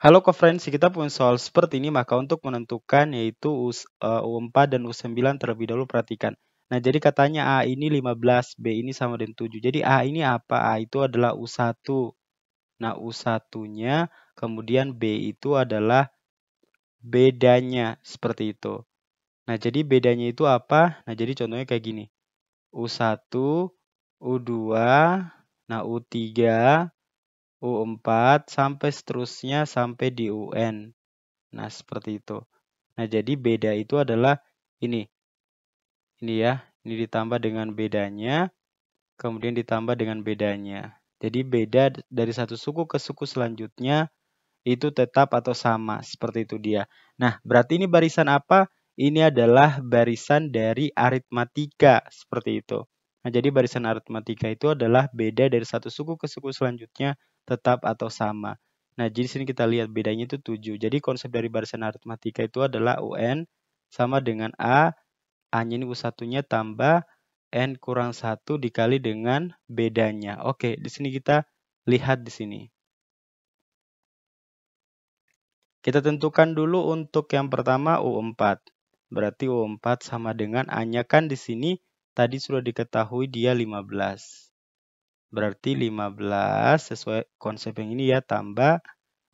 Halo co-friends, kita punya soal seperti ini maka untuk menentukan yaitu U4 eh, dan U9 terlebih dahulu perhatikan. Nah, jadi katanya A ini 15, B ini sama dengan 7. Jadi A ini apa? A itu adalah U1. Nah, U1-nya kemudian B itu adalah bedanya seperti itu. Nah, jadi bedanya itu apa? Nah, jadi contohnya kayak gini. U1, U2, nah U3, U4 sampai seterusnya sampai di UN. Nah, seperti itu. Nah, jadi beda itu adalah ini. Ini ya, ini ditambah dengan bedanya, kemudian ditambah dengan bedanya. Jadi beda dari satu suku ke suku selanjutnya itu tetap atau sama, seperti itu dia. Nah, berarti ini barisan apa? Ini adalah barisan dari aritmatika, seperti itu. Nah, jadi barisan aritmatika itu adalah beda dari satu suku ke suku selanjutnya tetap atau sama. Nah, jadi sini kita lihat bedanya itu 7. Jadi konsep dari barisan aritmatika itu adalah UN sama dengan A, a ini u 1 tambah N kurang 1 dikali dengan bedanya. Oke, di sini kita lihat di sini. Kita tentukan dulu untuk yang pertama U4. Berarti U4 sama dengan A-nya kan di sini tadi sudah diketahui dia 15. Berarti 15 sesuai konsep yang ini ya tambah.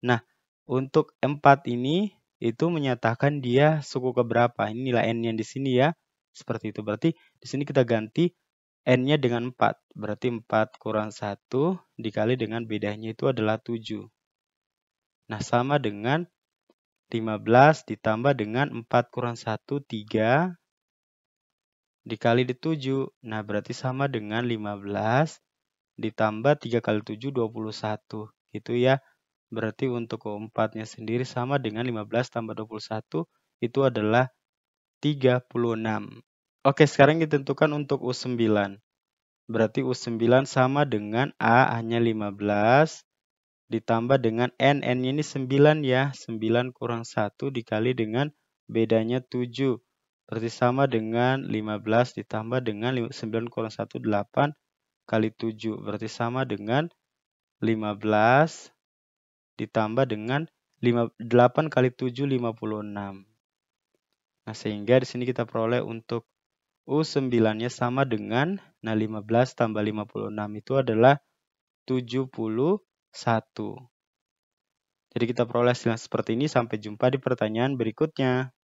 Nah, untuk 4 ini itu menyatakan dia suku keberapa. Ini nilai n yang di sini ya. Seperti itu. Berarti di sini kita ganti n-nya dengan 4. Berarti 4 kurang 1 dikali dengan bedanya itu adalah 7. Nah, sama dengan 15 ditambah dengan 4 kurang 1, 3 dikali di 7. Nah, berarti sama dengan 15 ditambah 3 kali 7 21 gitu ya. Berarti untuk keempatnya sendiri sama dengan 15 tambah 21 itu adalah 36. Oke, sekarang ditentukan untuk U9. Berarti U9 sama dengan A hanya 15 ditambah dengan N. N ini 9 ya. 9 kurang 1 dikali dengan bedanya 7. Berarti sama dengan 15 ditambah dengan 9 kurang 1, 8 kali 7 berarti sama dengan 15 ditambah dengan 5, 8 kali 7 56. Nah, sehingga di sini kita peroleh untuk U9-nya sama dengan nah 15 tambah 56 itu adalah 71. Jadi kita peroleh hasil seperti ini sampai jumpa di pertanyaan berikutnya.